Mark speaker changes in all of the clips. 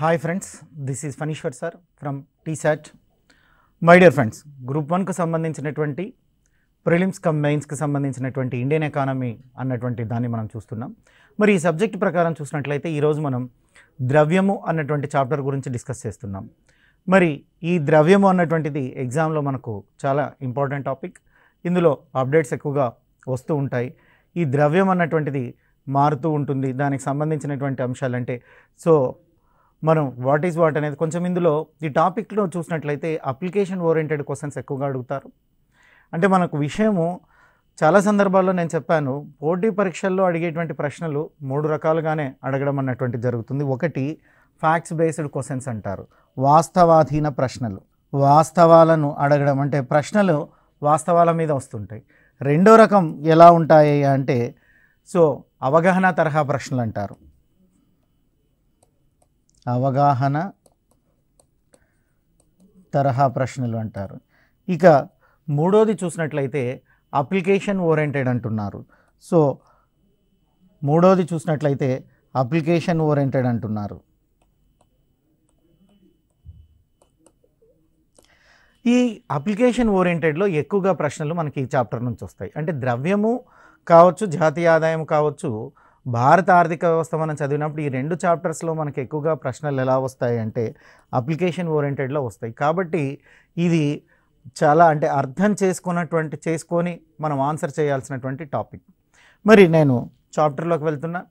Speaker 1: hi friends this is Phaneeshwar sir from TSAT my dear friends group వన్కు సంబంధించినటువంటి prelims come మెయిన్స్కి సంబంధించినటువంటి ఇండియన్ ఎకానమీ అన్నటువంటి దాన్ని మనం చూస్తున్నాం మరి ఈ సబ్జెక్ట్ ప్రకారం చూసినట్లయితే ఈరోజు మనం ద్రవ్యము అన్నటువంటి చాప్టర్ గురించి డిస్కస్ చేస్తున్నాం మరి ఈ ద్రవ్యము అన్నటువంటిది ఎగ్జామ్లో మనకు చాలా ఇంపార్టెంట్ టాపిక్ ఇందులో అప్డేట్స్ ఎక్కువగా వస్తూ ఉంటాయి ఈ ద్రవ్యం అన్నటువంటిది మారుతూ ఉంటుంది దానికి సంబంధించినటువంటి అంశాలు అంటే సో మనం వాట్ ఈజ్ వాట్ అనేది కొంచెం ఇందులో ఈ టాపిక్లో చూసినట్లయితే అప్లికేషన్ ఓరియంటెడ్ క్వశ్చన్స్ ఎక్కువగా అడుగుతారు అంటే మనకు విషయము చాలా సందర్భాల్లో నేను చెప్పాను పోటీ పరీక్షల్లో అడిగేటువంటి ప్రశ్నలు మూడు రకాలుగానే అడగడం అన్నటువంటి జరుగుతుంది ఒకటి ఫ్యాక్ట్స్ బేస్డ్ క్వశ్చన్స్ అంటారు వాస్తవాధీన ప్రశ్నలు వాస్తవాలను అడగడం అంటే ప్రశ్నలు వాస్తవాల మీద వస్తుంటాయి రెండో రకం ఎలా ఉంటాయి అంటే సో అవగాహన తరహా ప్రశ్నలు అంటారు అవగాహన తరహా ప్రశ్నలు అంటారు ఇక మూడోది చూసినట్లయితే అప్లికేషన్ ఓరియంటెడ్ అంటున్నారు సో మూడోది చూసినట్లయితే అప్లికేషన్ ఓరియంటెడ్ అంటున్నారు ఈ అప్లికేషన్ ఓరియంటెడ్లో ఎక్కువగా ప్రశ్నలు మనకి ఈ చాప్టర్ నుంచి వస్తాయి అంటే ద్రవ్యము కావచ్చు జాతీయ ఆదాయం కావచ్చు భారత ఆర్థిక వ్యవస్థ మనం చదివినప్పుడు ఈ రెండు చాప్టర్స్లో మనకు ఎక్కువగా ప్రశ్నలు ఎలా వస్తాయి అంటే అప్లికేషన్ ఓరియంటెడ్లో వస్తాయి కాబట్టి ఇది చాలా అంటే అర్థం చేసుకున్నటువంటి చేసుకొని మనం ఆన్సర్ చేయాల్సినటువంటి టాపిక్ మరి నేను చాప్టర్లోకి వెళ్తున్నా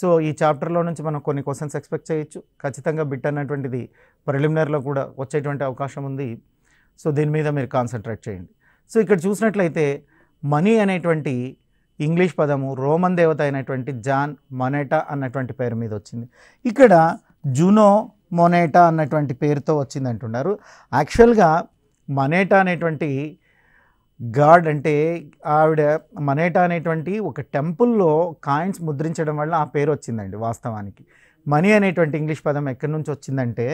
Speaker 1: సో ఈ చాప్టర్లో నుంచి మనం కొన్ని క్వశ్చన్స్ ఎక్స్పెక్ట్ చేయొచ్చు ఖచ్చితంగా బిట్ అన్నటువంటిది ప్రిలిమినరీలో కూడా వచ్చేటువంటి అవకాశం ఉంది సో దీని మీద మీరు కాన్సన్ట్రేట్ చేయండి సో ఇక్కడ చూసినట్లయితే మనీ అనేటువంటి ఇంగ్లీష్ పదము రోమన్ దేవత అయినటువంటి జాన్ మొనేటా అన్నటువంటి పేరు మీద వచ్చింది ఇక్కడ జునో మొనేటా అన్నటువంటి పేరుతో వచ్చింది అంటున్నారు యాక్చువల్గా మనేటా అనేటువంటి గాడ్ అంటే ఆవిడ మనేటా అనేటువంటి ఒక టెంపుల్లో కాయిన్స్ ముద్రించడం వల్ల ఆ పేరు వచ్చిందండి వాస్తవానికి మనీ అనేటువంటి ఇంగ్లీష్ పదం ఎక్కడి నుంచి వచ్చిందంటే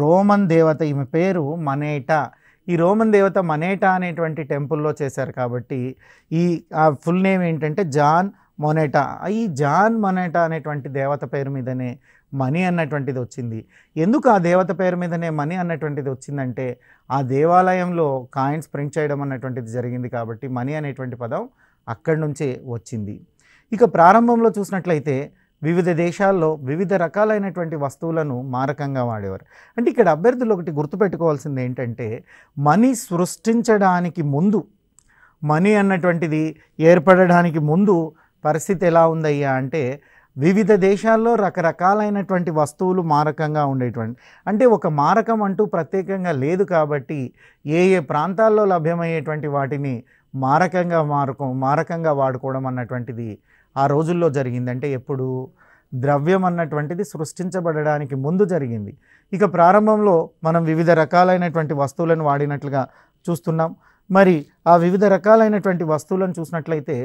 Speaker 1: రోమన్ దేవత ఈమె పేరు మనేటా ఈ రోమన్ దేవత మనేటా అనేటువంటి టెంపుల్లో చేశారు కాబట్టి ఈ ఆ ఫుల్ నేమ్ ఏంటంటే జాన్ మొనేటా ఈ జాన్ మొనేటా అనేటువంటి దేవత పేరు మీదనే మనీ అన్నటువంటిది వచ్చింది ఎందుకు ఆ దేవత పేరు మీదనే మనీ అన్నటువంటిది వచ్చిందంటే ఆ దేవాలయంలో కాయిన్స్ ప్రింట్ చేయడం అన్నటువంటిది జరిగింది కాబట్టి మనీ అనేటువంటి పదం అక్కడి నుంచే వచ్చింది ఇక ప్రారంభంలో చూసినట్లయితే వివిధ దేశాల్లో వివిధ రకాలైనటువంటి వస్తువులను మారకంగా వాడేవారు అంటే ఇక్కడ అభ్యర్థులు ఒకటి గుర్తుపెట్టుకోవాల్సింది ఏంటంటే మనీ సృష్టించడానికి ముందు మనీ అన్నటువంటిది ఏర్పడడానికి ముందు పరిస్థితి ఎలా ఉందయ్యా అంటే వివిధ దేశాల్లో రకరకాలైనటువంటి వస్తువులు మారకంగా ఉండేటువంటి అంటే ఒక మారకం అంటూ ప్రత్యేకంగా లేదు కాబట్టి ఏ ఏ ప్రాంతాల్లో లభ్యమయ్యేటువంటి వాటిని మారకంగా మారకం మారకంగా వాడుకోవడం అన్నటువంటిది ఆ రోజుల్లో జరిగిందంటే ఎప్పుడు ద్రవ్యం అన్నటువంటిది సృష్టించబడడానికి ముందు జరిగింది ఇక ప్రారంభంలో మనం వివిధ రకాలైనటువంటి వస్తువులను వాడినట్లుగా చూస్తున్నాం మరి ఆ వివిధ రకాలైనటువంటి వస్తువులను చూసినట్లయితే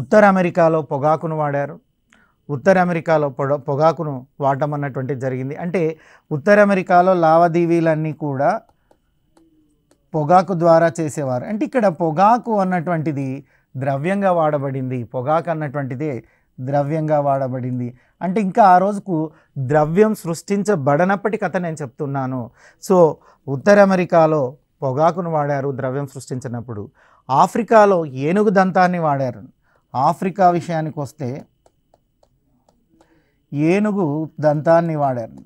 Speaker 1: ఉత్తర అమెరికాలో పొగాకును వాడారు ఉత్తర అమెరికాలో పొడ పొగాకును వాడటం అన్నటువంటి జరిగింది అంటే ఉత్తర అమెరికాలో లావాదేవీలన్నీ కూడా పొగాకు ద్వారా చేసేవారు అంటే ఇక్కడ పొగాకు అన్నటువంటిది ద్రవ్యంగా వాడబడింది పొగాకు అన్నటువంటిది ద్రవ్యంగా వాడబడింది అంటే ఇంకా ఆ రోజుకు ద్రవ్యం సృష్టించబడనప్పటి కథ నేను చెప్తున్నాను సో ఉత్తర అమెరికాలో పొగాకును వాడారు ద్రవ్యం సృష్టించినప్పుడు ఆఫ్రికాలో ఏనుగు దంతాన్ని వాడారు ఆఫ్రికా విషయానికి వస్తే ఏనుగు దంతాన్ని వాడారు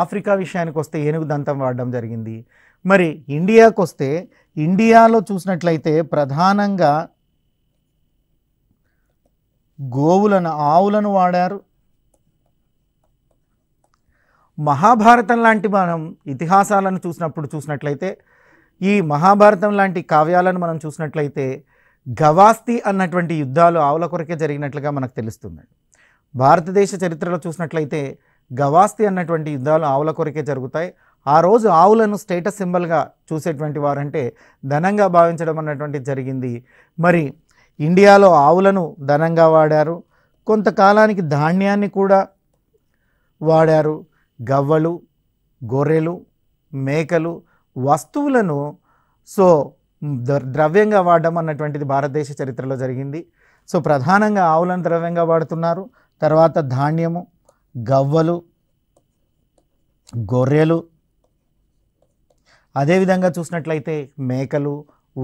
Speaker 1: ఆఫ్రికా విషయానికి వస్తే ఏనుగు దంతం వాడడం జరిగింది మరి ఇండియాకు వస్తే ఇండియాలో చూసినట్లయితే ప్రధానంగా గోవులను ఆవులను వాడారు మహాభారతం లాంటి మనం ఇతిహాసాలను చూసినప్పుడు చూసినట్లయితే ఈ మహాభారతం లాంటి కావ్యాలను మనం చూసినట్లయితే గవాస్తి అన్నటువంటి యుద్ధాలు ఆవుల కొరకే జరిగినట్లుగా మనకు తెలుస్తుంది భారతదేశ చరిత్రలో చూసినట్లయితే గవాస్తి అన్నటువంటి యుద్ధాలు ఆవుల కొరకే జరుగుతాయి ఆ రోజు ఆవులను స్టేటస్ సింబల్గా చూసేటువంటి వారంటే ధనంగా భావించడం అన్నటువంటి జరిగింది మరి ఇండియాలో ఆవులను ధనంగా వాడారు కొంతకాలానికి ధాన్యాన్ని కూడా వాడారు గవ్వలు గొర్రెలు మేకలు వస్తువులను సో ద్రవ్యంగా వాడడం అన్నటువంటిది భారతదేశ చరిత్రలో జరిగింది సో ప్రధానంగా ఆవులను ద్రవ్యంగా వాడుతున్నారు తర్వాత ధాన్యము గవ్వలు గొర్రెలు అదేవిధంగా చూసినట్లయితే మేకలు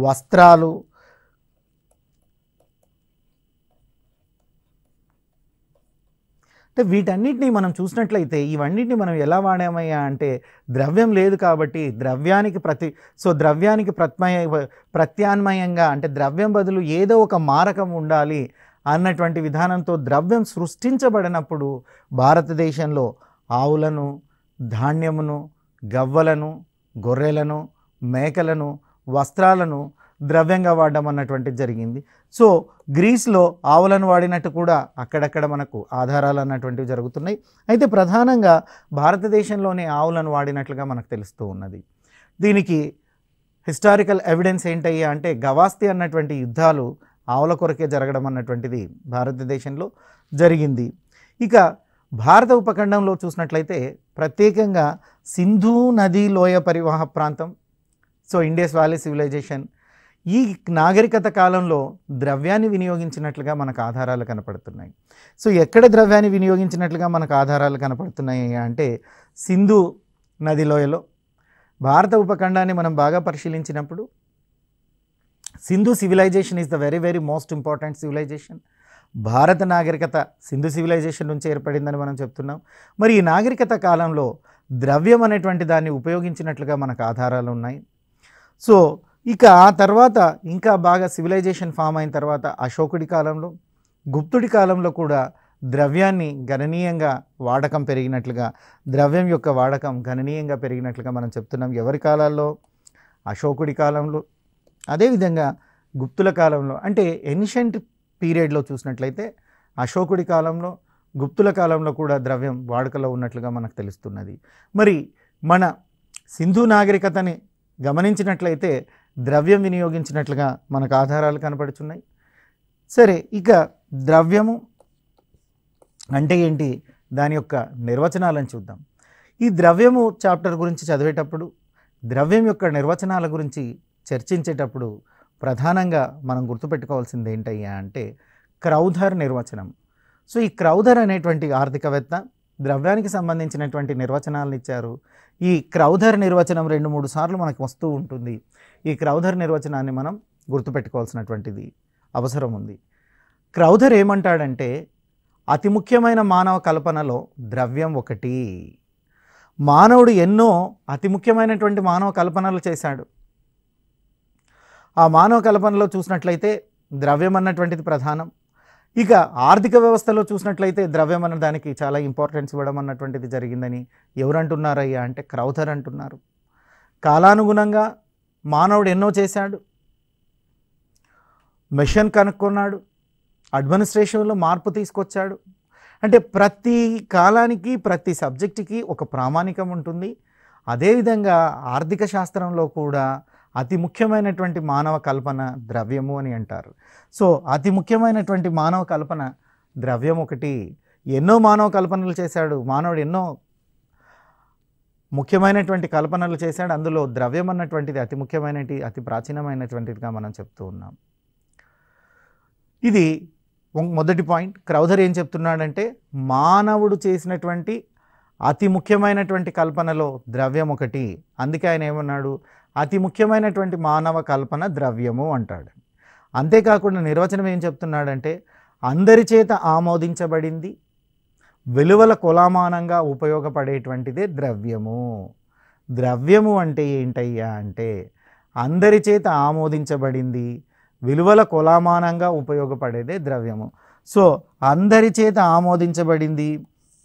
Speaker 1: వస్త్రాలు అంటే వీటన్నిటిని మనం చూసినట్లయితే ఇవన్నిటిని మనం ఎలా వాడామయ్యా అంటే ద్రవ్యం లేదు కాబట్టి ద్రవ్యానికి ప్రతి సో ద్రవ్యానికి ప్రత్మయ ప్రత్యామ్నాయంగా అంటే ద్రవ్యం బదులు ఏదో ఒక మారకం ఉండాలి అన్నటువంటి విధానంతో ద్రవ్యం సృష్టించబడినప్పుడు భారతదేశంలో ఆవులను ధాన్యమును గవ్వలను గొర్రెలను మేకలను వస్త్రాలను ద్రవ్యంగా వాడడం అన్నటువంటిది జరిగింది సో గ్రీస్లో ఆవులను వాడినట్టు కూడా అక్కడక్కడ మనకు ఆధారాలు అన్నటువంటివి జరుగుతున్నాయి అయితే ప్రధానంగా భారతదేశంలోనే ఆవులను వాడినట్లుగా మనకు తెలుస్తూ ఉన్నది దీనికి హిస్టారికల్ ఎవిడెన్స్ ఏంటయ్యా అంటే గవాస్తి అన్నటువంటి యుద్ధాలు ఆవుల కొరకే జరగడం అన్నటువంటిది భారతదేశంలో జరిగింది ఇక భారత ఉపఖండంలో చూసినట్లయితే ప్రత్యేకంగా సింధు నది లోయ పరివాహ ప్రాంతం సో ఇండస్ వ్యాలీ సివిలైజేషన్ ఈ నాగరికత కాలంలో ద్రవ్యాన్ని వినియోగించినట్లుగా మనకు ఆధారాలు కనపడుతున్నాయి సో ఎక్కడ ద్రవ్యాన్ని వినియోగించినట్లుగా మనకు ఆధారాలు కనపడుతున్నాయి అంటే సింధు లోయలో భారత ఉపఖండాన్ని మనం బాగా పరిశీలించినప్పుడు Sindhu civilisation is the very very most important civilisation భారత నాగరికత సింధు సివిలైజేషన్ నుంచి ఏర్పడిందని మనం చెప్తున్నాం మరి ఈ నాగరికత కాలంలో ద్రవ్యం అనేటువంటి దాన్ని ఉపయోగించినట్లుగా మనకు ఆధారాలు ఉన్నాయి సో ఇక ఆ తర్వాత ఇంకా బాగా సివిలైజేషన్ ఫామ్ అయిన తర్వాత అశోకుడి కాలంలో గుప్తుడి కాలంలో కూడా ద్రవ్యాన్ని గణనీయంగా వాడకం పెరిగినట్లుగా ద్రవ్యం యొక్క వాడకం గణనీయంగా పెరిగినట్లుగా మనం చెప్తున్నాం ఎవరి కాలాల్లో అశోకుడి కాలంలో అదేవిధంగా గుప్తుల కాలంలో అంటే ఎన్షియంట్ పీరియడ్లో చూసినట్లయితే అశోకుడి కాలంలో గుప్తుల కాలంలో కూడా ద్రవ్యం వాడుకలో ఉన్నట్లుగా మనకు తెలుస్తున్నది మరి మన సింధు నాగరికతని గమనించినట్లయితే ద్రవ్యం వినియోగించినట్లుగా మనకు ఆధారాలు కనపడుచున్నాయి సరే ఇక ద్రవ్యము అంటే ఏంటి దాని యొక్క నిర్వచనాలను చూద్దాం ఈ ద్రవ్యము చాప్టర్ గురించి చదివేటప్పుడు ద్రవ్యం యొక్క నిర్వచనాల గురించి చర్చించేటప్పుడు ప్రధానంగా మనం గుర్తుపెట్టుకోవాల్సింది ఏంటయ్యా అంటే క్రౌధర్ నిర్వచనం సో ఈ క్రౌధర్ అనేటువంటి ఆర్థికవేత్త ద్రవ్యానికి సంబంధించినటువంటి నిర్వచనాలను ఇచ్చారు ఈ క్రౌధర్ నిర్వచనం రెండు మూడు సార్లు మనకు వస్తూ ఉంటుంది ఈ క్రౌధర్ నిర్వచనాన్ని మనం గుర్తుపెట్టుకోవాల్సినటువంటిది అవసరం ఉంది క్రౌధర్ ఏమంటాడంటే అతి ముఖ్యమైన మానవ కల్పనలో ద్రవ్యం ఒకటి మానవుడు ఎన్నో అతి ముఖ్యమైనటువంటి మానవ కల్పనలు చేశాడు ఆ మానవ కల్పనలో చూసినట్లయితే ద్రవ్యం అన్నటువంటిది ప్రధానం ఇక ఆర్థిక వ్యవస్థలో చూసినట్లయితే ద్రవ్యం అన్న దానికి చాలా ఇంపార్టెన్స్ ఇవ్వడం అన్నటువంటిది జరిగిందని ఎవరంటున్నారయ్యా అంటే క్రౌథర్ అంటున్నారు కాలానుగుణంగా మానవుడు ఎన్నో చేశాడు మిషన్ కనుక్కున్నాడు అడ్మినిస్ట్రేషన్లో మార్పు తీసుకొచ్చాడు అంటే ప్రతి కాలానికి ప్రతి సబ్జెక్టుకి ఒక ప్రామాణికం ఉంటుంది అదేవిధంగా ఆర్థిక శాస్త్రంలో కూడా అతి ముఖ్యమైనటువంటి మానవ కల్పన ద్రవ్యము అని అంటారు సో అతి ముఖ్యమైనటువంటి మానవ కల్పన ద్రవ్యం ఒకటి ఎన్నో మానవ కల్పనలు చేశాడు మానవుడు ఎన్నో ముఖ్యమైనటువంటి కల్పనలు చేశాడు అందులో ద్రవ్యం అన్నటువంటిది అతి ముఖ్యమైనటి అతి ప్రాచీనమైనటువంటిదిగా మనం చెప్తూ ఉన్నాం ఇది మొదటి పాయింట్ క్రౌధర్ ఏం చెప్తున్నాడంటే మానవుడు చేసినటువంటి అతి ముఖ్యమైనటువంటి కల్పనలో ద్రవ్యం ఒకటి అందుకే ఆయన ఏమన్నాడు అతి ముఖ్యమైనటువంటి మానవ కల్పన ద్రవ్యము అంటాడు అంతేకాకుండా నిర్వచనం ఏం చెప్తున్నాడంటే అందరి చేత ఆమోదించబడింది విలువల కులామానంగా ఉపయోగపడేటువంటిదే ద్రవ్యము ద్రవ్యము అంటే ఏంటయ్యా అంటే అందరి చేత ఆమోదించబడింది విలువల కులామానంగా ఉపయోగపడేదే ద్రవ్యము సో అందరి చేత ఆమోదించబడింది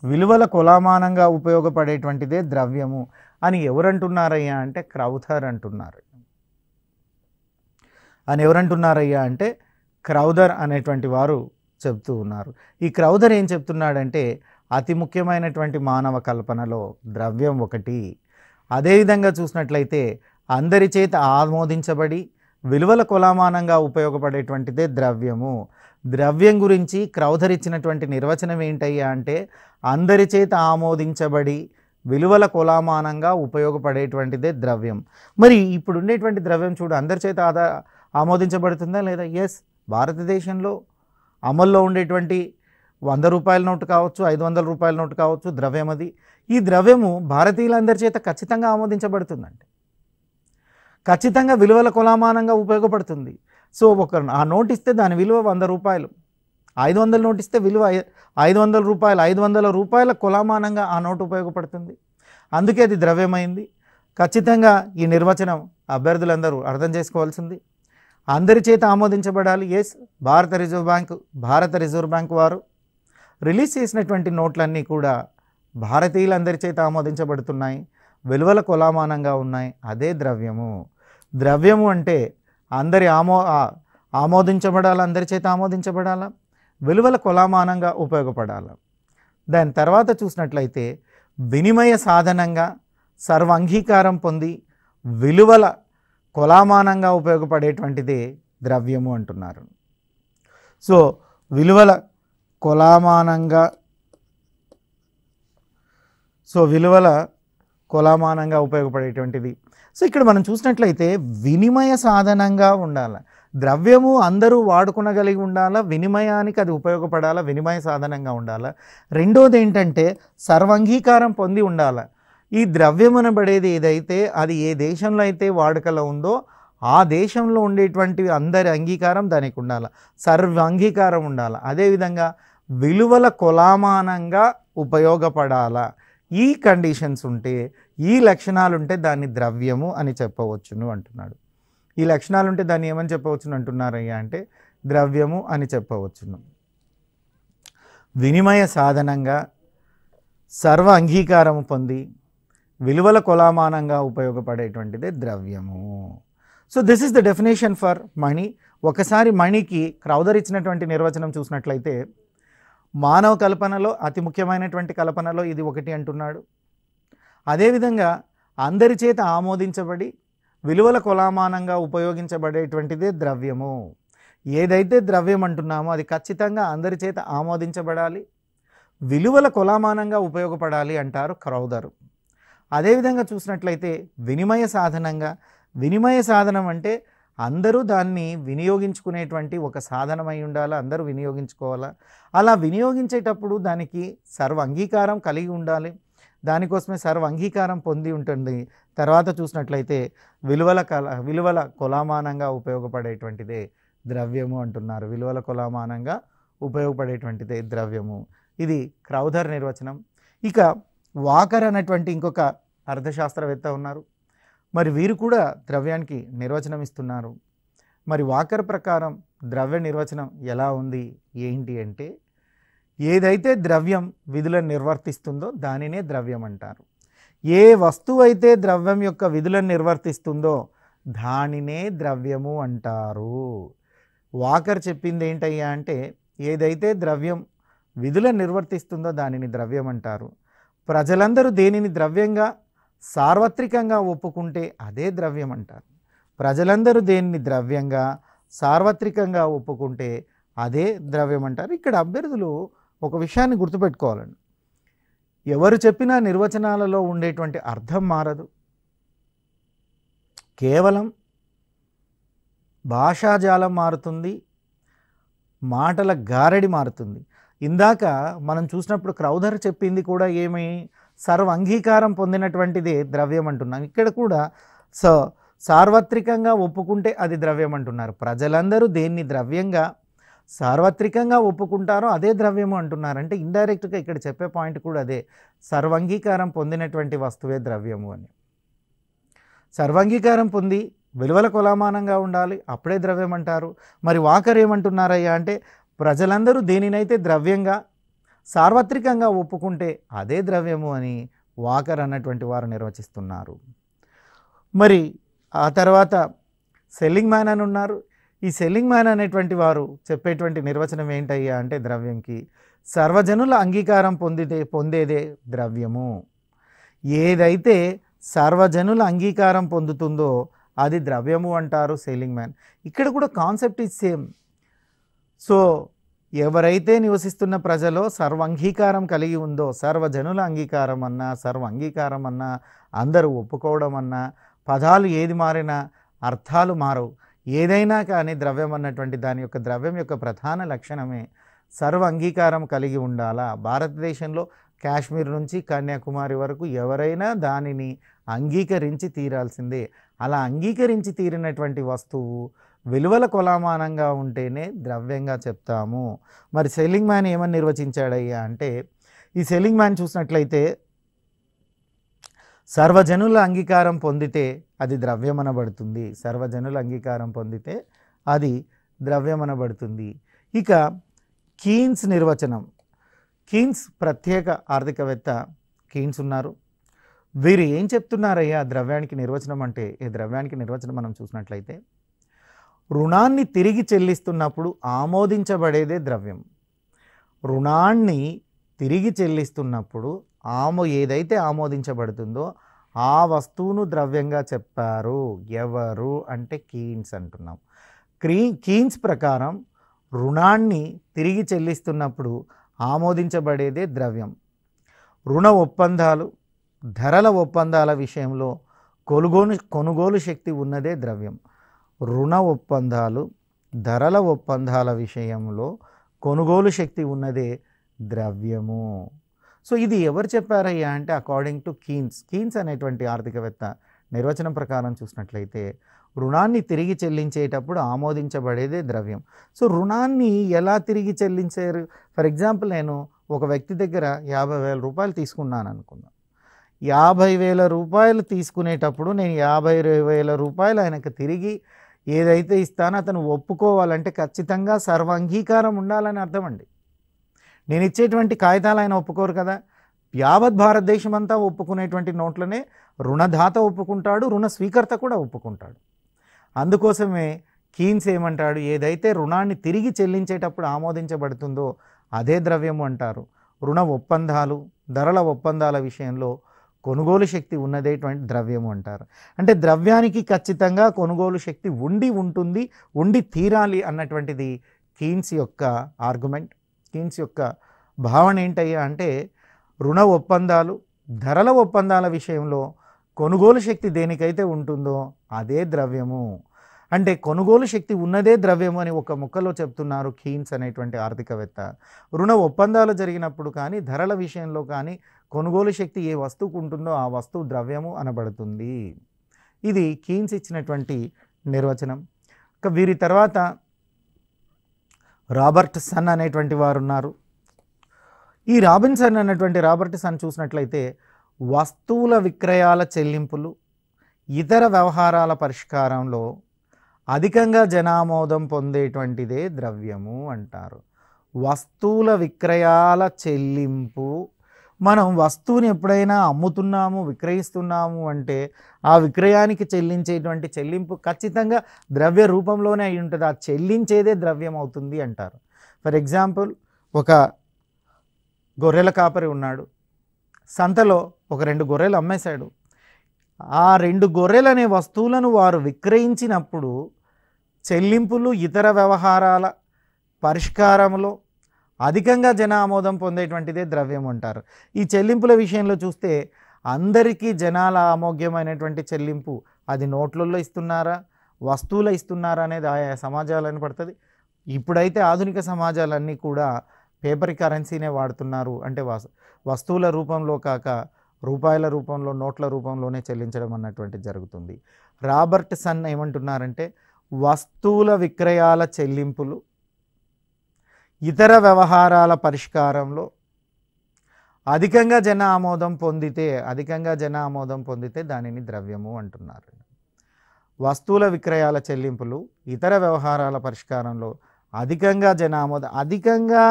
Speaker 1: విలువల కులామానంగా ఉపయోగపడేటువంటిదే ద్రవ్యము అని ఎవరంటున్నారయ్యా అంటే క్రౌథర్ అంటున్నారు అని ఎవరంటున్నారయ్యా అంటే క్రౌదర్ అనేటువంటి వారు చెప్తూ ఉన్నారు ఈ క్రౌదర్ ఏం చెప్తున్నాడంటే అతి ముఖ్యమైనటువంటి మానవ కల్పనలో ద్రవ్యం ఒకటి అదేవిధంగా చూసినట్లయితే అందరి చేత ఆమోదించబడి విలువల కులామానంగా ఉపయోగపడేటువంటిదే ద్రవ్యము ద్రవ్యం గురించి క్రౌధరిచ్చినటువంటి నిర్వచనం ఏంటయ్యా అంటే అందరి చేత ఆమోదించబడి విలువల కులామానంగా ఉపయోగపడేటువంటిదే ద్రవ్యం మరి ఇప్పుడు ఉండేటువంటి ద్రవ్యం చూడు అందరి చేత ఆదా ఆమోదించబడుతుందా లేదా ఎస్ భారతదేశంలో అమల్లో ఉండేటువంటి వంద రూపాయల నోటు కావచ్చు ఐదు వందల రూపాయల నోటు కావచ్చు ద్రవ్యం అది ఈ ద్రవ్యము భారతీయులందరి చేత ఖచ్చితంగా ఆమోదించబడుతుందండి ఖచ్చితంగా విలువల కులామానంగా ఉపయోగపడుతుంది సో ఒక ఆ నోటు ఇస్తే దాని విలువ వంద రూపాయలు ఐదు వందల నోటు ఇస్తే విలువ ఐదు వందల రూపాయలు ఐదు వందల రూపాయల కులామానంగా ఆ నోటు ఉపయోగపడుతుంది అందుకే అది ద్రవ్యమైంది ఖచ్చితంగా ఈ నిర్వచనం అభ్యర్థులందరూ అర్థం చేసుకోవాల్సింది అందరి చేత ఆమోదించబడాలి ఎస్ భారత రిజర్వ్ బ్యాంక్ భారత రిజర్వ్ బ్యాంక్ వారు రిలీజ్ చేసినటువంటి నోట్లన్నీ కూడా భారతీయులందరి చేత ఆమోదించబడుతున్నాయి విలువల కులామానంగా ఉన్నాయి అదే ద్రవ్యము ద్రవ్యము అంటే అందరి ఆమో ఆమోదించబడాలా అందరి చేత ఆమోదించబడాలా విలువల కులామానంగా ఉపయోగపడాలి దాని తర్వాత చూసినట్లయితే వినిమయ సాధనంగా సర్వ అంగీకారం పొంది విలువల కులామానంగా ఉపయోగపడేటువంటిదే ద్రవ్యము అంటున్నారు సో విలువల కులామానంగా సో విలువల కులామానంగా ఉపయోగపడేటువంటిది సో ఇక్కడ మనం చూసినట్లయితే వినిమయ సాధనంగా ఉండాలి ద్రవ్యము అందరూ వాడుకునగలిగి ఉండాలా వినిమయానికి అది ఉపయోగపడాలా వినిమయ సాధనంగా ఉండాలా రెండోది ఏంటంటే సర్వంగీకారం పొంది ఉండాలా ఈ అనబడేది ఏదైతే అది ఏ దేశంలో అయితే వాడుకలో ఉందో ఆ దేశంలో ఉండేటువంటి అందరి అంగీకారం దానికి ఉండాలి సర్వ అంగీకారం ఉండాలి అదేవిధంగా విలువల కులామానంగా ఉపయోగపడాలా ఈ కండిషన్స్ ఉంటే ఈ లక్షణాలుంటే దాన్ని ద్రవ్యము అని చెప్పవచ్చును అంటున్నాడు ఈ లక్షణాలు ఉంటే దాన్ని ఏమని చెప్పవచ్చును అంటున్నారయ్యా అంటే ద్రవ్యము అని చెప్పవచ్చును వినిమయ సాధనంగా సర్వ అంగీకారము పొంది విలువల కొలామానంగా ఉపయోగపడేటువంటిదే ద్రవ్యము so this is the definition for money ఒకసారి మణికి క్రౌదర్ ఇచ్చినటువంటి నిర్వచనం చూసినట్లయితే మానవ కల్పనలో అతి ముఖ్యమైనటువంటి కల్పనలో ఇది ఒకటి అంటున్నాడు అదేవిధంగా అందరి చేత ఆమోదించబడి విలువల కులామానంగా ఉపయోగించబడేటువంటిదే ద్రవ్యము ఏదైతే ద్రవ్యం అంటున్నామో అది ఖచ్చితంగా అందరి చేత ఆమోదించబడాలి విలువల కులామానంగా ఉపయోగపడాలి అంటారు క్రౌదరు అదేవిధంగా చూసినట్లయితే వినిమయ సాధనంగా వినిమయ సాధనం అంటే అందరూ దాన్ని వినియోగించుకునేటువంటి ఒక సాధనమై ఉండాలి అందరూ వినియోగించుకోవాలా అలా వినియోగించేటప్పుడు దానికి సర్వ అంగీకారం కలిగి ఉండాలి దానికోసమే సర్వ అంగీకారం పొంది ఉంటుంది తర్వాత చూసినట్లయితే విలువల కల విలువల కులామానంగా ఉపయోగపడేటువంటిదే ద్రవ్యము అంటున్నారు విలువల కులామానంగా ఉపయోగపడేటువంటిదే ద్రవ్యము ఇది క్రౌధర్ నిర్వచనం ఇక వాకర్ అనేటువంటి ఇంకొక అర్థశాస్త్రవేత్త ఉన్నారు మరి వీరు కూడా ద్రవ్యానికి నిర్వచనం ఇస్తున్నారు మరి వాకర్ ప్రకారం ద్రవ్య నిర్వచనం ఎలా ఉంది ఏంటి అంటే ఏదైతే ద్రవ్యం విధులను నిర్వర్తిస్తుందో దానినే ద్రవ్యం అంటారు ఏ వస్తువు అయితే ద్రవ్యం యొక్క విధులను నిర్వర్తిస్తుందో దానినే ద్రవ్యము అంటారు వాకర్ చెప్పింది ఏంటయ్యా అంటే ఏదైతే ద్రవ్యం విధులను నిర్వర్తిస్తుందో దానిని ద్రవ్యం అంటారు ప్రజలందరూ దేనిని ద్రవ్యంగా సార్వత్రికంగా ఒప్పుకుంటే అదే ద్రవ్యం అంటారు ప్రజలందరూ దేనిని ద్రవ్యంగా సార్వత్రికంగా ఒప్పుకుంటే అదే ద్రవ్యం అంటారు ఇక్కడ అభ్యర్థులు ఒక విషయాన్ని గుర్తుపెట్టుకోవాలండి ఎవరు చెప్పినా నిర్వచనాలలో ఉండేటువంటి అర్థం మారదు కేవలం భాషాజాలం మారుతుంది మాటల గారడి మారుతుంది ఇందాక మనం చూసినప్పుడు క్రౌధర్ చెప్పింది కూడా ఏమి సర్వ అంగీకారం పొందినటువంటిదే ద్రవ్యం అంటున్నాం ఇక్కడ కూడా స సార్వత్రికంగా ఒప్పుకుంటే అది ద్రవ్యం అంటున్నారు ప్రజలందరూ దేన్ని ద్రవ్యంగా సార్వత్రికంగా ఒప్పుకుంటారో అదే ద్రవ్యము అంటున్నారంటే ఇండైరెక్ట్గా ఇక్కడ చెప్పే పాయింట్ కూడా అదే సర్వంగీకారం పొందినటువంటి వస్తువే ద్రవ్యము అని సర్వంగీకారం పొంది విలువల కొలమానంగా ఉండాలి అప్పుడే ద్రవ్యం అంటారు మరి వాకర్ ఏమంటున్నారయ్యా అంటే ప్రజలందరూ దేనినైతే ద్రవ్యంగా సార్వత్రికంగా ఒప్పుకుంటే అదే ద్రవ్యము అని వాకర్ అన్నటువంటి వారు నిర్వచిస్తున్నారు మరి ఆ తర్వాత సెల్లింగ్ మ్యాన్ అని ఉన్నారు ఈ సెల్లింగ్ మ్యాన్ అనేటువంటి వారు చెప్పేటువంటి నిర్వచనం ఏంటయ్యా అంటే ద్రవ్యంకి సర్వజనుల అంగీకారం పొందితే పొందేదే ద్రవ్యము ఏదైతే సర్వజనుల అంగీకారం పొందుతుందో అది ద్రవ్యము అంటారు సెల్లింగ్ మ్యాన్ ఇక్కడ కూడా కాన్సెప్ట్ ఈజ్ సేమ్ సో ఎవరైతే నివసిస్తున్న ప్రజలో సర్వంగీకారం కలిగి ఉందో సర్వజనుల అంగీకారం అన్నా సర్వ అంగీకారం అన్నా అందరూ ఒప్పుకోవడం అన్నా పదాలు ఏది మారినా అర్థాలు మారవు ఏదైనా కానీ ద్రవ్యం అన్నటువంటి దాని యొక్క ద్రవ్యం యొక్క ప్రధాన లక్షణమే సర్వ అంగీకారం కలిగి ఉండాలా భారతదేశంలో కాశ్మీర్ నుంచి కన్యాకుమారి వరకు ఎవరైనా దానిని అంగీకరించి తీరాల్సిందే అలా అంగీకరించి తీరినటువంటి వస్తువు విలువల కొలమానంగా ఉంటేనే ద్రవ్యంగా చెప్తాము మరి సెల్లింగ్ మ్యాన్ ఏమని నిర్వచించాడయ్యా అంటే ఈ సెల్లింగ్ మ్యాన్ చూసినట్లయితే సర్వజనుల అంగీకారం పొందితే అది ద్రవ్యమనబడుతుంది సర్వజనుల అంగీకారం పొందితే అది ద్రవ్యమనబడుతుంది ఇక కీన్స్ నిర్వచనం కీన్స్ ప్రత్యేక ఆర్థికవేత్త కీన్స్ ఉన్నారు వీరు ఏం చెప్తున్నారయ్యా ద్రవ్యానికి నిర్వచనం అంటే ఈ ద్రవ్యానికి నిర్వచనం మనం చూసినట్లయితే రుణాన్ని తిరిగి చెల్లిస్తున్నప్పుడు ఆమోదించబడేదే ద్రవ్యం రుణాన్ని తిరిగి చెల్లిస్తున్నప్పుడు ఆమో ఏదైతే ఆమోదించబడుతుందో ఆ వస్తువును ద్రవ్యంగా చెప్పారు ఎవరు అంటే కీన్స్ అంటున్నాం క్రీ కీన్స్ ప్రకారం రుణాన్ని తిరిగి చెల్లిస్తున్నప్పుడు ఆమోదించబడేదే ద్రవ్యం రుణ ఒప్పందాలు ధరల ఒప్పందాల విషయంలో కొనుగోలు కొనుగోలు శక్తి ఉన్నదే ద్రవ్యం రుణ ఒప్పందాలు ధరల ఒప్పందాల విషయంలో కొనుగోలు శక్తి ఉన్నదే ద్రవ్యము సో ఇది ఎవరు చెప్పారయ్యా అంటే అకార్డింగ్ టు కీన్స్ కీన్స్ అనేటువంటి ఆర్థికవేత్త నిర్వచనం ప్రకారం చూసినట్లయితే రుణాన్ని తిరిగి చెల్లించేటప్పుడు ఆమోదించబడేదే ద్రవ్యం సో రుణాన్ని ఎలా తిరిగి చెల్లించారు ఫర్ ఎగ్జాంపుల్ నేను ఒక వ్యక్తి దగ్గర యాభై వేల రూపాయలు తీసుకున్నాను అనుకుందాం యాభై వేల రూపాయలు తీసుకునేటప్పుడు నేను యాభై వేల రూపాయలు ఆయనకు తిరిగి ఏదైతే ఇస్తానో అతను ఒప్పుకోవాలంటే ఖచ్చితంగా సర్వాంగీకారం ఉండాలని అర్థం అండి నేను ఇచ్చేటువంటి కాగితాలు ఆయన ఒప్పుకోరు కదా యావత్ భారతదేశం అంతా ఒప్పుకునేటువంటి నోట్లనే రుణదాత ఒప్పుకుంటాడు రుణ స్వీకర్త కూడా ఒప్పుకుంటాడు అందుకోసమే కీన్స్ ఏమంటాడు ఏదైతే రుణాన్ని తిరిగి చెల్లించేటప్పుడు ఆమోదించబడుతుందో అదే ద్రవ్యము అంటారు రుణ ఒప్పందాలు ధరల ఒప్పందాల విషయంలో కొనుగోలు శక్తి ఉన్నదేటువంటి ద్రవ్యము అంటారు అంటే ద్రవ్యానికి ఖచ్చితంగా కొనుగోలు శక్తి ఉండి ఉంటుంది ఉండి తీరాలి అన్నటువంటిది కీన్స్ యొక్క ఆర్గ్యుమెంట్ కీన్స్ యొక్క భావన ఏంటయ్యా అంటే రుణ ఒప్పందాలు ధరల ఒప్పందాల విషయంలో కొనుగోలు శక్తి దేనికైతే ఉంటుందో అదే ద్రవ్యము అంటే కొనుగోలు శక్తి ఉన్నదే ద్రవ్యం అని ఒక ముక్కలో చెప్తున్నారు కీన్స్ అనేటువంటి ఆర్థికవేత్త రుణ ఒప్పందాలు జరిగినప్పుడు కానీ ధరల విషయంలో కానీ కొనుగోలు శక్తి ఏ వస్తువుకు ఉంటుందో ఆ వస్తువు ద్రవ్యము అనబడుతుంది ఇది కీన్స్ ఇచ్చినటువంటి నిర్వచనం ఇక వీరి తర్వాత రాబర్ట్సన్ అనేటువంటి వారు ఉన్నారు ఈ రాబిన్సన్ అనేటువంటి రాబర్ట్సన్ చూసినట్లయితే వస్తువుల విక్రయాల చెల్లింపులు ఇతర వ్యవహారాల పరిష్కారంలో అధికంగా జనామోదం పొందేటువంటిదే ద్రవ్యము అంటారు వస్తువుల విక్రయాల చెల్లింపు మనం వస్తువుని ఎప్పుడైనా అమ్ముతున్నాము విక్రయిస్తున్నాము అంటే ఆ విక్రయానికి చెల్లించేటువంటి చెల్లింపు ఖచ్చితంగా ద్రవ్య రూపంలోనే అయి ఉంటుంది ఆ చెల్లించేదే ద్రవ్యం అవుతుంది అంటారు ఫర్ ఎగ్జాంపుల్ ఒక గొర్రెల కాపరి ఉన్నాడు సంతలో ఒక రెండు గొర్రెలు అమ్మేశాడు ఆ రెండు గొర్రెలనే వస్తువులను వారు విక్రయించినప్పుడు చెల్లింపులు ఇతర వ్యవహారాల పరిష్కారంలో అధికంగా జన ఆమోదం పొందేటువంటిదే ద్రవ్యం అంటారు ఈ చెల్లింపుల విషయంలో చూస్తే అందరికీ జనాల ఆమోగ్యమైనటువంటి చెల్లింపు అది నోట్లలో ఇస్తున్నారా వస్తువుల ఇస్తున్నారా అనేది ఆయా సమాజాలను పడుతుంది ఇప్పుడైతే ఆధునిక సమాజాలన్నీ కూడా పేపర్ కరెన్సీనే వాడుతున్నారు అంటే వస్తువుల రూపంలో కాక రూపాయల రూపంలో నోట్ల రూపంలోనే చెల్లించడం అన్నటువంటి జరుగుతుంది రాబర్ట్ సన్ ఏమంటున్నారంటే వస్తువుల విక్రయాల చెల్లింపులు ఇతర వ్యవహారాల పరిష్కారంలో అధికంగా జన ఆమోదం పొందితే అధికంగా జన ఆమోదం పొందితే దానిని ద్రవ్యము అంటున్నారు వస్తువుల విక్రయాల చెల్లింపులు ఇతర వ్యవహారాల పరిష్కారంలో అధికంగా జన ఆమోదం అధికంగా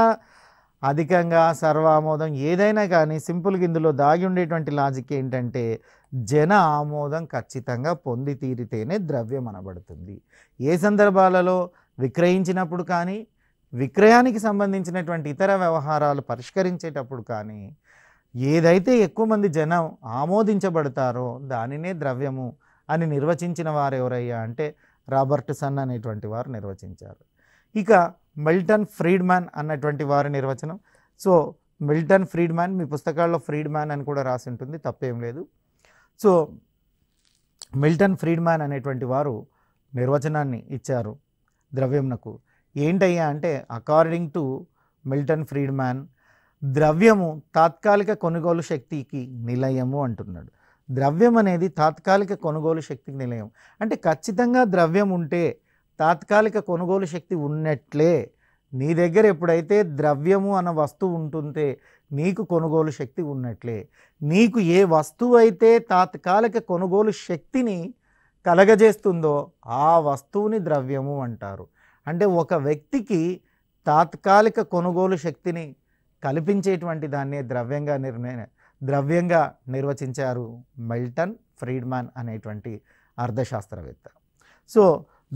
Speaker 1: అధికంగా సర్వామోదం ఏదైనా కానీ సింపుల్ గిందులో దాగి ఉండేటువంటి లాజిక్ ఏంటంటే జన ఆమోదం ఖచ్చితంగా పొంది తీరితేనే ద్రవ్యం అనబడుతుంది ఏ సందర్భాలలో విక్రయించినప్పుడు కానీ విక్రయానికి సంబంధించినటువంటి ఇతర వ్యవహారాలు పరిష్కరించేటప్పుడు కానీ ఏదైతే ఎక్కువ మంది జనం ఆమోదించబడతారో దానినే ద్రవ్యము అని నిర్వచించిన వారు ఎవరయ్యా అంటే రాబర్ట్ సన్ అనేటువంటి వారు నిర్వచించారు ఇక మిల్టన్ ఫ్రీడ్మ్యాన్ అన్నటువంటి వారి నిర్వచనం సో మిల్టన్ ఫ్రీడ్మ్యాన్ మీ పుస్తకాల్లో ఫ్రీడ్మ్యాన్ అని కూడా రాసి ఉంటుంది తప్పేం లేదు సో మిల్టన్ ఫ్రీడ్మ్యాన్ అనేటువంటి వారు నిర్వచనాన్ని ఇచ్చారు ద్రవ్యంనకు ఏంటయ్యా అంటే అకార్డింగ్ టు మిల్టన్ ఫ్రీడ్మ్యాన్ ద్రవ్యము తాత్కాలిక కొనుగోలు శక్తికి నిలయము అంటున్నాడు ద్రవ్యం అనేది తాత్కాలిక కొనుగోలు శక్తికి నిలయం అంటే ఖచ్చితంగా ద్రవ్యం ఉంటే తాత్కాలిక కొనుగోలు శక్తి ఉన్నట్లే నీ దగ్గర ఎప్పుడైతే ద్రవ్యము అన్న వస్తువు ఉంటుంటే నీకు కొనుగోలు శక్తి ఉన్నట్లే నీకు ఏ వస్తువు అయితే తాత్కాలిక కొనుగోలు శక్తిని కలగజేస్తుందో ఆ వస్తువుని ద్రవ్యము అంటారు అంటే ఒక వ్యక్తికి తాత్కాలిక కొనుగోలు శక్తిని కల్పించేటువంటి దాన్నే ద్రవ్యంగా నిర్ణయ ద్రవ్యంగా నిర్వచించారు మిల్టన్ ఫ్రీడ్మాన్ అనేటువంటి అర్థశాస్త్రవేత్త సో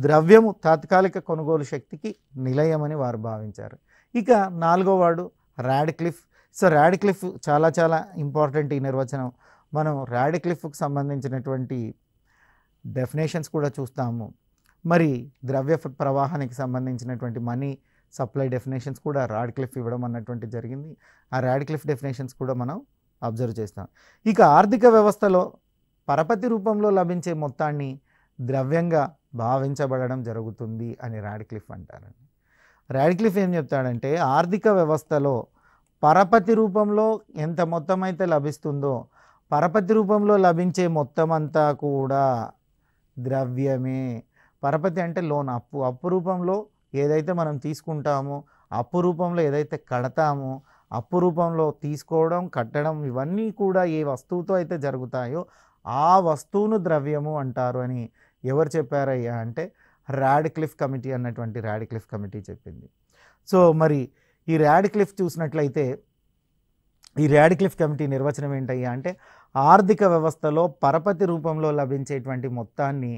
Speaker 1: ద్రవ్యము తాత్కాలిక కొనుగోలు శక్తికి నిలయమని వారు భావించారు ఇక నాలుగో వాడు ర్యాడ్క్లిఫ్ సో ర్యాడ్క్లిఫ్ చాలా చాలా ఇంపార్టెంట్ ఈ నిర్వచనం మనం ర్యాడ్క్లిఫ్కి సంబంధించినటువంటి డెఫినేషన్స్ కూడా చూస్తాము మరి ద్రవ్య ప్రవాహానికి సంబంధించినటువంటి మనీ సప్లై డెఫినేషన్స్ కూడా రాడ్క్లిఫ్ ఇవ్వడం అన్నటువంటి జరిగింది ఆ రాడ్క్లిఫ్ డెఫినేషన్స్ కూడా మనం అబ్జర్వ్ చేస్తాం ఇక ఆర్థిక వ్యవస్థలో పరపతి రూపంలో లభించే మొత్తాన్ని ద్రవ్యంగా భావించబడడం జరుగుతుంది అని రాడ్క్లిఫ్ అంటారండి రాడ్క్లిఫ్ ఏం చెప్తాడంటే ఆర్థిక వ్యవస్థలో పరపతి రూపంలో ఎంత మొత్తం అయితే లభిస్తుందో పరపతి రూపంలో లభించే మొత్తం అంతా కూడా ద్రవ్యమే పరపతి అంటే లోన్ అప్పు అప్పు రూపంలో ఏదైతే మనం తీసుకుంటామో అప్పు రూపంలో ఏదైతే కడతామో అప్పు రూపంలో తీసుకోవడం కట్టడం ఇవన్నీ కూడా ఏ వస్తువుతో అయితే జరుగుతాయో ఆ వస్తువును ద్రవ్యము అంటారు అని ఎవరు చెప్పారయ్యా అంటే ర్యాడ్క్లిఫ్ కమిటీ అన్నటువంటి క్లిఫ్ కమిటీ చెప్పింది సో మరి ఈ ర్యాడ్క్లిఫ్ చూసినట్లయితే ఈ ర్యాడ్క్లిఫ్ కమిటీ నిర్వచనం ఏంటయ్యా అంటే ఆర్థిక వ్యవస్థలో పరపతి రూపంలో లభించేటువంటి మొత్తాన్ని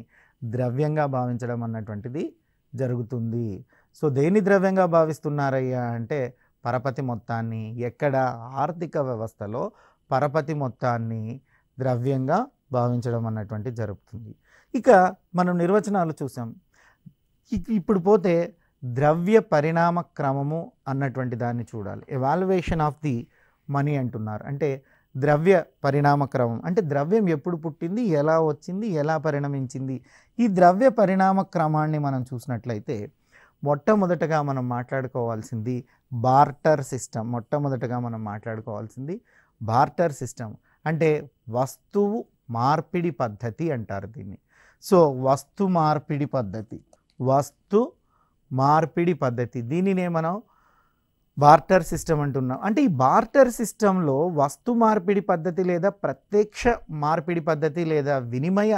Speaker 1: ద్రవ్యంగా భావించడం అన్నటువంటిది జరుగుతుంది సో దేని ద్రవ్యంగా భావిస్తున్నారయ్యా అంటే పరపతి మొత్తాన్ని ఎక్కడ ఆర్థిక వ్యవస్థలో పరపతి మొత్తాన్ని ద్రవ్యంగా భావించడం అన్నటువంటి జరుగుతుంది ఇక మనం నిర్వచనాలు చూసాం ఇప్పుడు పోతే ద్రవ్య పరిణామ క్రమము అన్నటువంటి దాన్ని చూడాలి ఎవాల్యుయేషన్ ఆఫ్ ది మనీ అంటున్నారు అంటే ద్రవ్య పరిణామక్రమం అంటే ద్రవ్యం ఎప్పుడు పుట్టింది ఎలా వచ్చింది ఎలా పరిణమించింది ఈ ద్రవ్య పరిణామ క్రమాన్ని మనం చూసినట్లయితే మొట్టమొదటగా మనం మాట్లాడుకోవాల్సింది బార్టర్ సిస్టమ్ మొట్టమొదటగా మనం మాట్లాడుకోవాల్సింది బార్టర్ సిస్టమ్ అంటే వస్తువు మార్పిడి పద్ధతి అంటారు దీన్ని సో వస్తు మార్పిడి పద్ధతి వస్తు మార్పిడి పద్ధతి దీనినే మనం బార్టర్ సిస్టమ్ అంటున్నాం అంటే ఈ బార్టర్ సిస్టంలో వస్తు మార్పిడి పద్ధతి లేదా ప్రత్యక్ష మార్పిడి పద్ధతి లేదా వినిమయ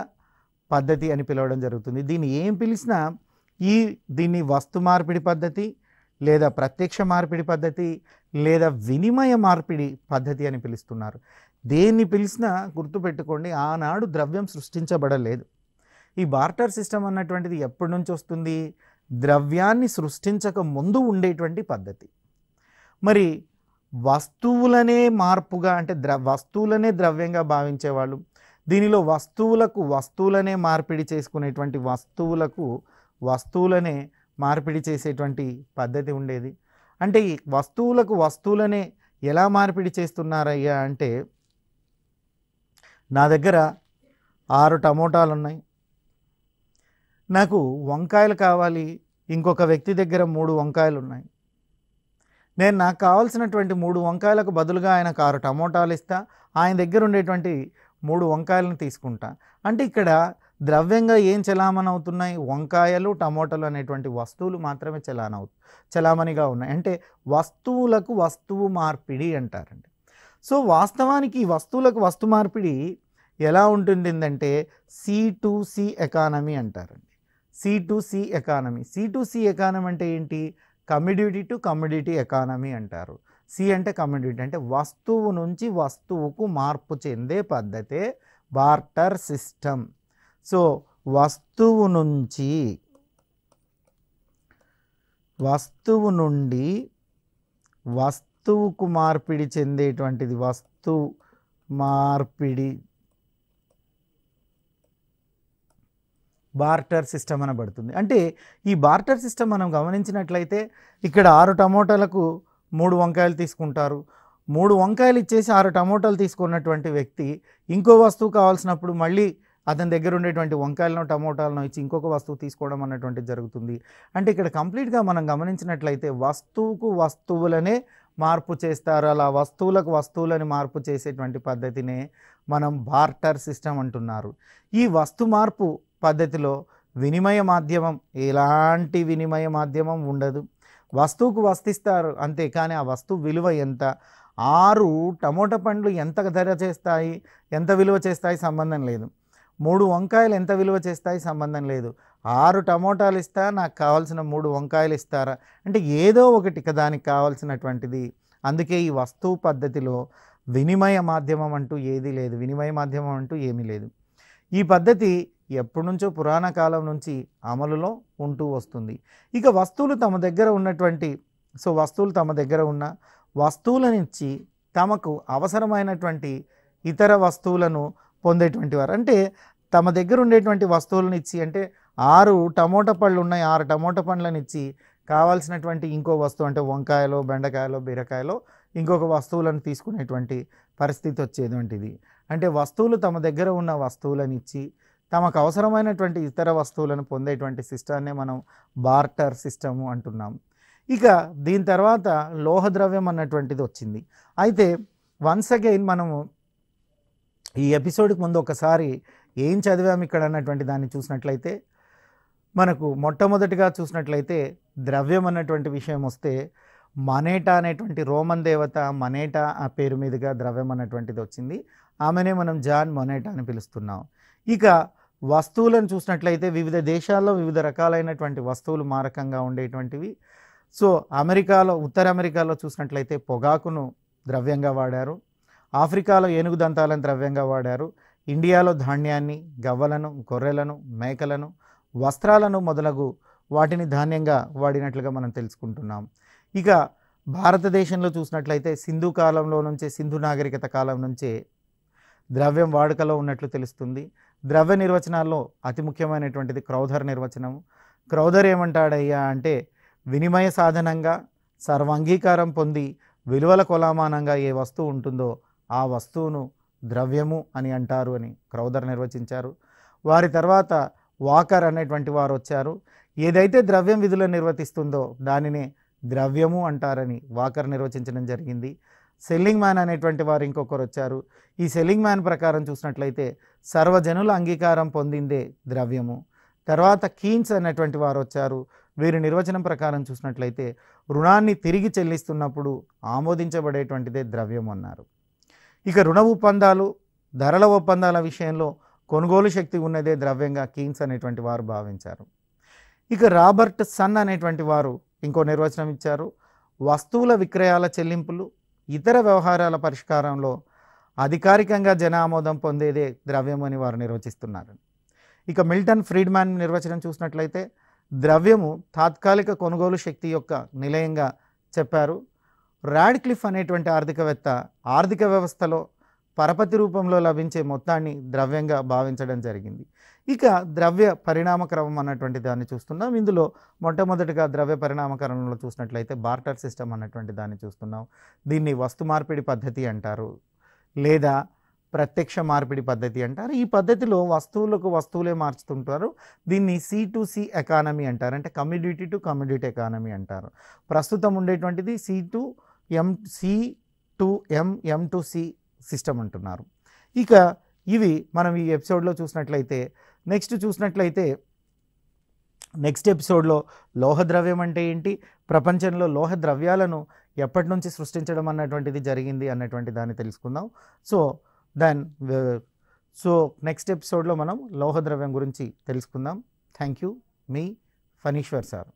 Speaker 1: పద్ధతి అని పిలవడం జరుగుతుంది దీన్ని ఏం పిలిచినా ఈ దీన్ని వస్తు మార్పిడి పద్ధతి లేదా ప్రత్యక్ష మార్పిడి పద్ధతి లేదా వినిమయ మార్పిడి పద్ధతి అని పిలుస్తున్నారు దేన్ని పిలిచినా గుర్తుపెట్టుకోండి ఆనాడు ద్రవ్యం సృష్టించబడలేదు ఈ బార్టర్ సిస్టమ్ అన్నటువంటిది ఎప్పటి నుంచి వస్తుంది ద్రవ్యాన్ని సృష్టించక ముందు ఉండేటువంటి పద్ధతి మరి వస్తువులనే మార్పుగా అంటే ద్ర వస్తువులనే ద్రవ్యంగా భావించేవాళ్ళు దీనిలో వస్తువులకు వస్తువులనే మార్పిడి చేసుకునేటువంటి వస్తువులకు వస్తువులనే మార్పిడి చేసేటువంటి పద్ధతి ఉండేది అంటే ఈ వస్తువులకు వస్తువులనే ఎలా మార్పిడి చేస్తున్నారయ్యా అంటే నా దగ్గర ఆరు టమోటాలు ఉన్నాయి నాకు వంకాయలు కావాలి ఇంకొక వ్యక్తి దగ్గర మూడు వంకాయలు ఉన్నాయి నేను నాకు కావాల్సినటువంటి మూడు వంకాయలకు బదులుగా ఆయన కారు టమోటాలు ఇస్తా ఆయన దగ్గర ఉండేటువంటి మూడు వంకాయలను తీసుకుంటా అంటే ఇక్కడ ద్రవ్యంగా ఏం చలామణి అవుతున్నాయి వంకాయలు టమోటాలు అనేటువంటి వస్తువులు మాత్రమే చలానవు చలామణిగా ఉన్నాయి అంటే వస్తువులకు వస్తువు మార్పిడి అంటారండి సో వాస్తవానికి వస్తువులకు వస్తు మార్పిడి ఎలా ఉంటుందంటే సి టు సి ఎకానమీ అంటారండి C to C economy C to C economy అంటే ఏంటి కమ్యూడిటీ టు కమ్యూడిటీ ఎకానమీ అంటారు సి అంటే కమ్యూడిటీ అంటే వస్తువు నుంచి వస్తువుకు మార్పు చెందే పద్ధతే బార్టర్ సిస్టమ్ సో వస్తువు నుంచి వస్తువు నుండి వస్తువుకు మార్పిడి చెందేటువంటిది వస్తు మార్పిడి బార్టర్ సిస్టమ్ అనబడుతుంది అంటే ఈ బార్టర్ సిస్టమ్ మనం గమనించినట్లయితే ఇక్కడ ఆరు టమోటాలకు మూడు వంకాయలు తీసుకుంటారు మూడు వంకాయలు ఇచ్చేసి ఆరు టమోటాలు తీసుకున్నటువంటి వ్యక్తి ఇంకో వస్తువు కావాల్సినప్పుడు మళ్ళీ అతని దగ్గర ఉండేటువంటి వంకాయలను టమోటాలను ఇచ్చి ఇంకొక వస్తువు తీసుకోవడం అన్నటువంటి జరుగుతుంది అంటే ఇక్కడ కంప్లీట్గా మనం గమనించినట్లయితే వస్తువుకు వస్తువులనే మార్పు చేస్తారు అలా వస్తువులకు వస్తువులని మార్పు చేసేటువంటి పద్ధతినే మనం బార్టర్ సిస్టమ్ అంటున్నారు ఈ వస్తు మార్పు పద్ధతిలో వినిమయ మాధ్యమం ఎలాంటి వినిమయ మాధ్యమం ఉండదు వస్తువుకు వస్తిస్తారు అంతే కానీ ఆ వస్తువు విలువ ఎంత ఆరు టమోటా పండ్లు ఎంత ధర చేస్తాయి ఎంత విలువ చేస్తాయి సంబంధం లేదు మూడు వంకాయలు ఎంత విలువ చేస్తాయి సంబంధం లేదు ఆరు టమోటాలు ఇస్తా నాకు కావాల్సిన మూడు వంకాయలు ఇస్తారా అంటే ఏదో ఒకటి దానికి కావాల్సినటువంటిది అందుకే ఈ వస్తువు పద్ధతిలో వినిమయ మాధ్యమం అంటూ ఏదీ లేదు వినిమయ మాధ్యమం అంటూ ఏమీ లేదు ఈ పద్ధతి ఎప్పటి నుంచో పురాణ కాలం నుంచి అమలులో ఉంటూ వస్తుంది ఇక వస్తువులు తమ దగ్గర ఉన్నటువంటి సో వస్తువులు తమ దగ్గర ఉన్న వస్తువుల నుంచి తమకు అవసరమైనటువంటి ఇతర వస్తువులను పొందేటువంటి వారు అంటే తమ దగ్గర ఉండేటువంటి వస్తువులను ఇచ్చి అంటే ఆరు టమోటా పళ్ళు ఉన్నాయి ఆరు టమోటా పండ్లను ఇచ్చి కావాల్సినటువంటి ఇంకో వస్తువు అంటే వంకాయలో బెండకాయలో బీరకాయలో ఇంకొక వస్తువులను తీసుకునేటువంటి పరిస్థితి వచ్చేటువంటిది అంటే వస్తువులు తమ దగ్గర ఉన్న వస్తువులను ఇచ్చి తమకు అవసరమైనటువంటి ఇతర వస్తువులను పొందేటువంటి సిస్టాన్నే మనం బార్టర్ సిస్టము అంటున్నాం ఇక దీని తర్వాత లోహద్రవ్యం అన్నటువంటిది వచ్చింది అయితే వన్స్ అగైన్ మనము ఈ ఎపిసోడ్కి ముందు ఒకసారి ఏం చదివాము ఇక్కడ అన్నటువంటి దాన్ని చూసినట్లయితే మనకు మొట్టమొదటిగా చూసినట్లయితే ద్రవ్యం అన్నటువంటి విషయం వస్తే మనేటా అనేటువంటి రోమన్ దేవత మనేటా ఆ పేరు మీదుగా ద్రవ్యం అన్నటువంటిది వచ్చింది ఆమెనే మనం జాన్ మొనేటా అని పిలుస్తున్నాం ఇక వస్తువులను చూసినట్లయితే వివిధ దేశాల్లో వివిధ రకాలైనటువంటి వస్తువులు మారకంగా ఉండేటువంటివి సో అమెరికాలో ఉత్తర అమెరికాలో చూసినట్లయితే పొగాకును ద్రవ్యంగా వాడారు ఆఫ్రికాలో ఏనుగు దంతాలను ద్రవ్యంగా వాడారు ఇండియాలో ధాన్యాన్ని గవ్వలను గొర్రెలను మేకలను వస్త్రాలను మొదలగు వాటిని ధాన్యంగా వాడినట్లుగా మనం తెలుసుకుంటున్నాం ఇక భారతదేశంలో చూసినట్లయితే సింధు కాలంలో నుంచే సింధు నాగరికత కాలం నుంచే ద్రవ్యం వాడుకలో ఉన్నట్లు తెలుస్తుంది ద్రవ్య నిర్వచనాల్లో అతి ముఖ్యమైనటువంటిది క్రౌధర్ నిర్వచనం క్రౌధర్ ఏమంటాడయ్యా అంటే వినిమయ సాధనంగా సర్వాంగీకారం పొంది విలువల కొలామానంగా ఏ వస్తువు ఉంటుందో ఆ వస్తువును ద్రవ్యము అని అంటారు అని క్రౌధర్ నిర్వచించారు వారి తర్వాత వాకర్ అనేటువంటి వారు వచ్చారు ఏదైతే ద్రవ్యం విధులను నిర్వర్తిస్తుందో దానినే ద్రవ్యము అంటారని వాకర్ నిర్వచించడం జరిగింది సెల్లింగ్ మ్యాన్ అనేటువంటి వారు ఇంకొకరు వచ్చారు ఈ సెల్లింగ్ మ్యాన్ ప్రకారం చూసినట్లయితే సర్వజనుల అంగీకారం పొందిందే ద్రవ్యము తర్వాత కీన్స్ అనేటువంటి వారు వచ్చారు వీరి నిర్వచనం ప్రకారం చూసినట్లయితే రుణాన్ని తిరిగి చెల్లిస్తున్నప్పుడు ఆమోదించబడేటువంటిదే ద్రవ్యం అన్నారు ఇక రుణ ఒప్పందాలు ధరల ఒప్పందాల విషయంలో కొనుగోలు శక్తి ఉన్నదే ద్రవ్యంగా కీన్స్ అనేటువంటి వారు భావించారు ఇక రాబర్ట్ సన్ అనేటువంటి వారు ఇంకో నిర్వచనం ఇచ్చారు వస్తువుల విక్రయాల చెల్లింపులు ఇతర వ్యవహారాల పరిష్కారంలో అధికారికంగా జన ఆమోదం పొందేదే అని వారు నిర్వచిస్తున్నారు ఇక మిల్టన్ ఫ్రీడ్మాన్ నిర్వచనం చూసినట్లయితే ద్రవ్యము తాత్కాలిక కొనుగోలు శక్తి యొక్క నిలయంగా చెప్పారు ర్యాడ్క్లిఫ్ అనేటువంటి ఆర్థికవేత్త ఆర్థిక వ్యవస్థలో పరపతి రూపంలో లభించే మొత్తాన్ని ద్రవ్యంగా భావించడం జరిగింది ఇక ద్రవ్య పరిణామక్రమం అన్నటువంటి దాన్ని చూస్తున్నాం ఇందులో మొట్టమొదటిగా ద్రవ్య పరిణామకరణంలో చూసినట్లయితే బార్టర్ సిస్టమ్ అన్నటువంటి దాన్ని చూస్తున్నాం దీన్ని వస్తు మార్పిడి పద్ధతి అంటారు లేదా ప్రత్యక్ష మార్పిడి పద్ధతి అంటారు ఈ పద్ధతిలో వస్తువులకు వస్తువులే మార్చుతుంటారు దీన్ని సి టు సి ఎకానమీ అంటారు అంటే కమ్యూడిటీ టు కమ్యూడిటీ ఎకానమీ అంటారు ప్రస్తుతం ఉండేటువంటిది C to M C to M M to C system అంటున్నారు ఇక ఇవి మనం ఈ ఎపిసోడ్లో చూసినట్లయితే నెక్స్ట్ చూసినట్లయితే నెక్స్ట్ ఎపిసోడ్లో లోహ ద్రవ్యం అంటే ఏంటి ప్రపంచంలో లోహ ద్రవ్యాలను ఎప్పటి నుంచి సృష్టించడం అన్నటువంటిది జరిగింది అన్నటువంటి దాన్ని తెలుసుకుందాం సో దెన్ సో నెక్స్ట్ ఎపిసోడ్లో మనం లోహ ద్రవ్యం గురించి తెలుసుకుందాం థ్యాంక్ యూ మీ ఫనీశ్వర్ సార్